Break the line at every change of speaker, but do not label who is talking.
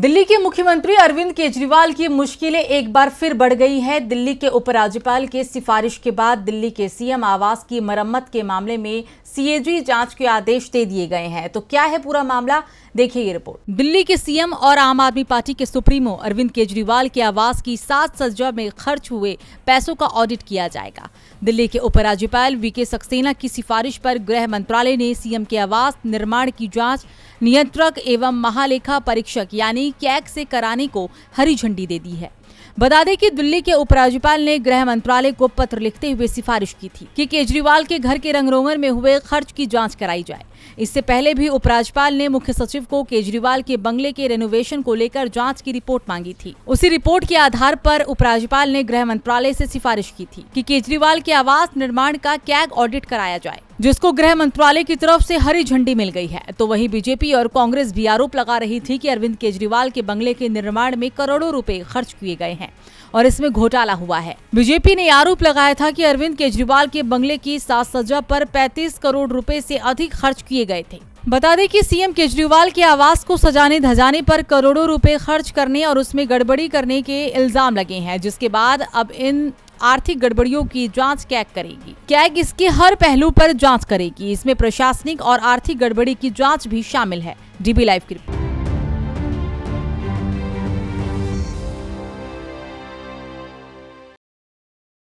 दिल्ली के मुख्यमंत्री अरविंद केजरीवाल की मुश्किलें एक बार फिर बढ़ गई हैं दिल्ली के उपराज्यपाल के सिफारिश के बाद दिल्ली के सीएम आवास की मरम्मत के मामले में सीएजी जांच के आदेश दे दिए गए हैं तो क्या है पूरा मामला देखिए ये रिपोर्ट दिल्ली के सीएम और आम आदमी पार्टी के सुप्रीमो अरविंद केजरीवाल के आवास की सात सजा में खर्च हुए पैसों का ऑडिट किया जाएगा दिल्ली के उपराज्यपाल वी के सक्सेना की सिफारिश पर गृह मंत्रालय ने सीएम के आवास निर्माण की जाँच नियंत्रक एवं महालेखा परीक्षक यानी कैग से कराने को हरी झंडी दे दी है बता दें कि दिल्ली के उपराज्यपाल ने गृह मंत्रालय को पत्र लिखते हुए सिफारिश की थी कि केजरीवाल के घर के रंगरोगन में हुए खर्च की जांच कराई जाए इससे पहले भी उपराज्यपाल ने मुख्य सचिव को केजरीवाल के बंगले के रेनोवेशन को लेकर जांच की रिपोर्ट मांगी थी उसी रिपोर्ट के आधार पर उपराज्यपाल ने गृह मंत्रालय से सिफारिश की थी कि केजरीवाल के आवास निर्माण का कैग ऑडिट कराया जाए जिसको गृह मंत्रालय की तरफ से हरी झंडी मिल गई है तो वहीं बीजेपी और कांग्रेस भी आरोप लगा रही थी कि अरविंद केजरीवाल के बंगले के निर्माण में करोड़ों रुपए खर्च किए गए हैं और इसमें घोटाला हुआ है बीजेपी ने आरोप लगाया था कि अरविंद केजरीवाल के बंगले की साज सज्जा पर 35 करोड़ रुपए से अधिक खर्च किए गए थे बता दें कि सीएम केजरीवाल के आवास को सजाने धजाने पर करोड़ों रुपए खर्च करने और उसमें गड़बड़ी करने के इल्जाम लगे हैं जिसके बाद अब इन आर्थिक गड़बड़ियों की जांच कैग करेगी कैग इसके हर पहलू पर जांच करेगी इसमें प्रशासनिक और आर्थिक गड़बड़ी की जांच भी शामिल है डीबी लाइव की रिपोर्ट